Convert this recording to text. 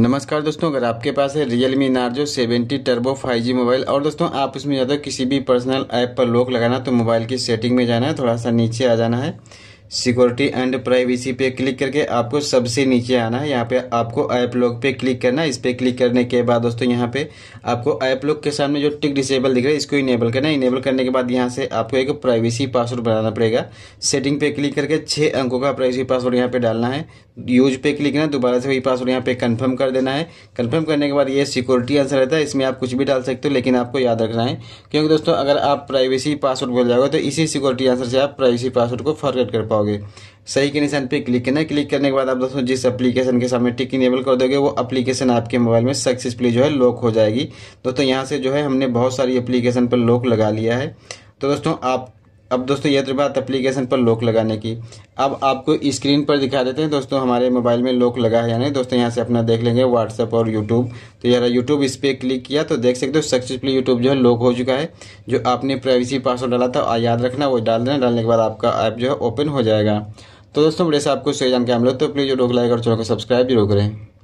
नमस्कार दोस्तों अगर आपके पास है Realme Narzo seventy turbo five G mobile और दोस्तों आप इसमें तो किसी भी पर्सनल ऐप पर लॉक लगाना तो मोबाइल की सेटिंग में जाना है थोड़ा सा नीचे आ जाना है सिक्योरिटी एंड प्राइवेसी पे क्लिक करके आपको सबसे नीचे आना है यहाँ पे आपको ऐप लॉक पे क्लिक करना है इस पर क्लिक करने के बाद दोस्तों यहाँ पे आपको ऐप लॉक के सामने जो टिक डिसेबल दिख रहा है इसको इनेबल करना है इनेबल करने के बाद यहाँ से आपको एक प्राइवेसी पासवर्ड बनाना पड़ेगा सेटिंग पे क्लिक करके छः अंकों का प्राइवेसी पासवर्ड यहाँ पे डालना है यूज पे क्लिक ना दोबारा से वही पासवर्ड यहाँ पे कंफर्म कर देना है कंफर्म करने के बाद ये सिक्योरिटी आंसर रहता है इसमें आप कुछ भी डाल सकते हो लेकिन आपको याद रखना है क्योंकि दोस्तों अगर आप प्राइवेसी पासवर्ड भूल जाओगे तो इसी सिक्योरिटी आंसर से आप प्राइवेसी पासवर्ड को फॉरगेट कर पाओगे सही के निशान पे क्लिक करना क्लिक करने के बाद आप दोस्तों जिस एप्लीकेशन के सामने टिक इनेबल कर दोगे वो एप्लीकेशन आपके मोबाइल में सक्सेसफुली जो है लॉक हो जाएगी दोस्तों यहाँ से जो है हमने बहुत सारी एप्लीकेशन पर लॉक लगा लिया है तो दोस्तों आप अब दोस्तों ये तो बात एप्लीकेशन पर लॉक लगाने की अब आपको स्क्रीन पर दिखा देते हैं दोस्तों हमारे मोबाइल में लॉक लगा है या नहीं दोस्तों यहाँ से अपना देख लेंगे व्हाट्सअप और यूट्यूब तो यार यूट्यूब इस पर क्लिक किया तो देख सकते हो सक्सेसफुली यूट्यूब जो है लॉक हो चुका है जो आपने प्राइवेसी पासवर्ड डाला था और याद रखना वो डाल देना डालने के बाद आपका ऐप जो है ओपन हो जाएगा तो दोस्तों बड़े से आपको सही जानकारी मिले हम लोग तो प्लीज़ लोग लाइक और चैनल को सब्सक्राइब जरूर करें